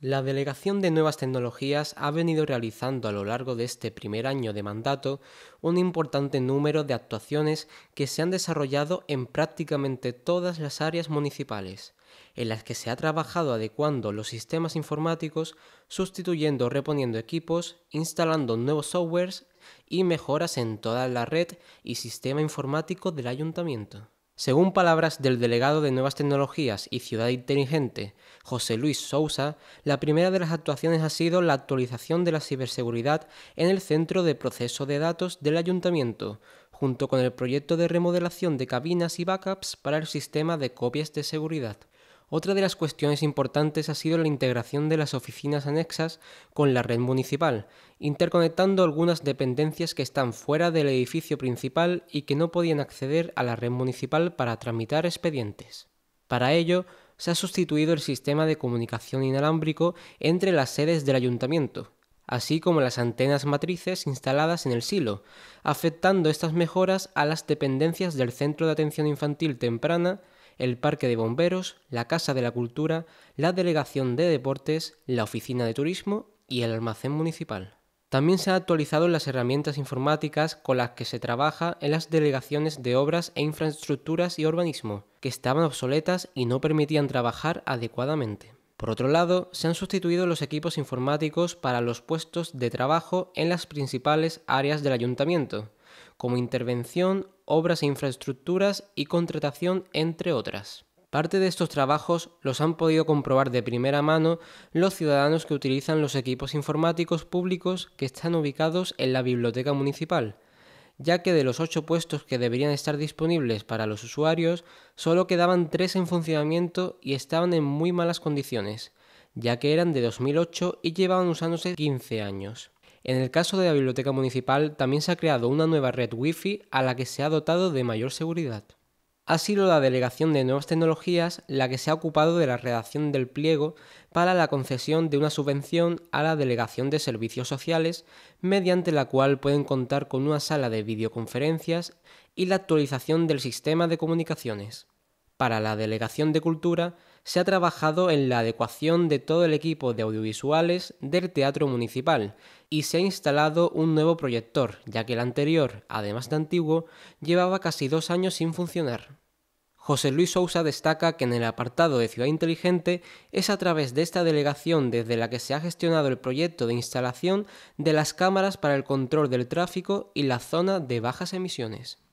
La Delegación de Nuevas Tecnologías ha venido realizando a lo largo de este primer año de mandato un importante número de actuaciones que se han desarrollado en prácticamente todas las áreas municipales, en las que se ha trabajado adecuando los sistemas informáticos, sustituyendo o reponiendo equipos, instalando nuevos softwares y mejoras en toda la red y sistema informático del ayuntamiento. Según palabras del delegado de Nuevas Tecnologías y Ciudad Inteligente, José Luis Sousa, la primera de las actuaciones ha sido la actualización de la ciberseguridad en el Centro de Proceso de Datos del Ayuntamiento, junto con el proyecto de remodelación de cabinas y backups para el sistema de copias de seguridad. Otra de las cuestiones importantes ha sido la integración de las oficinas anexas con la red municipal, interconectando algunas dependencias que están fuera del edificio principal y que no podían acceder a la red municipal para tramitar expedientes. Para ello, se ha sustituido el sistema de comunicación inalámbrico entre las sedes del ayuntamiento, así como las antenas matrices instaladas en el silo, afectando estas mejoras a las dependencias del Centro de Atención Infantil Temprana, el Parque de Bomberos, la Casa de la Cultura, la Delegación de Deportes, la Oficina de Turismo y el Almacén Municipal. También se han actualizado las herramientas informáticas con las que se trabaja en las delegaciones de obras e infraestructuras y urbanismo, que estaban obsoletas y no permitían trabajar adecuadamente. Por otro lado, se han sustituido los equipos informáticos para los puestos de trabajo en las principales áreas del ayuntamiento, como intervención, obras e infraestructuras y contratación, entre otras. Parte de estos trabajos los han podido comprobar de primera mano los ciudadanos que utilizan los equipos informáticos públicos que están ubicados en la biblioteca municipal, ya que de los ocho puestos que deberían estar disponibles para los usuarios, solo quedaban tres en funcionamiento y estaban en muy malas condiciones, ya que eran de 2008 y llevaban usándose 15 años. En el caso de la biblioteca municipal también se ha creado una nueva red Wi-Fi a la que se ha dotado de mayor seguridad. Ha sido la Delegación de Nuevas Tecnologías la que se ha ocupado de la redacción del pliego para la concesión de una subvención a la Delegación de Servicios Sociales, mediante la cual pueden contar con una sala de videoconferencias y la actualización del sistema de comunicaciones. Para la Delegación de Cultura se ha trabajado en la adecuación de todo el equipo de audiovisuales del Teatro Municipal y se ha instalado un nuevo proyector, ya que el anterior, además de antiguo, llevaba casi dos años sin funcionar. José Luis Sousa destaca que en el apartado de Ciudad Inteligente es a través de esta delegación desde la que se ha gestionado el proyecto de instalación de las cámaras para el control del tráfico y la zona de bajas emisiones.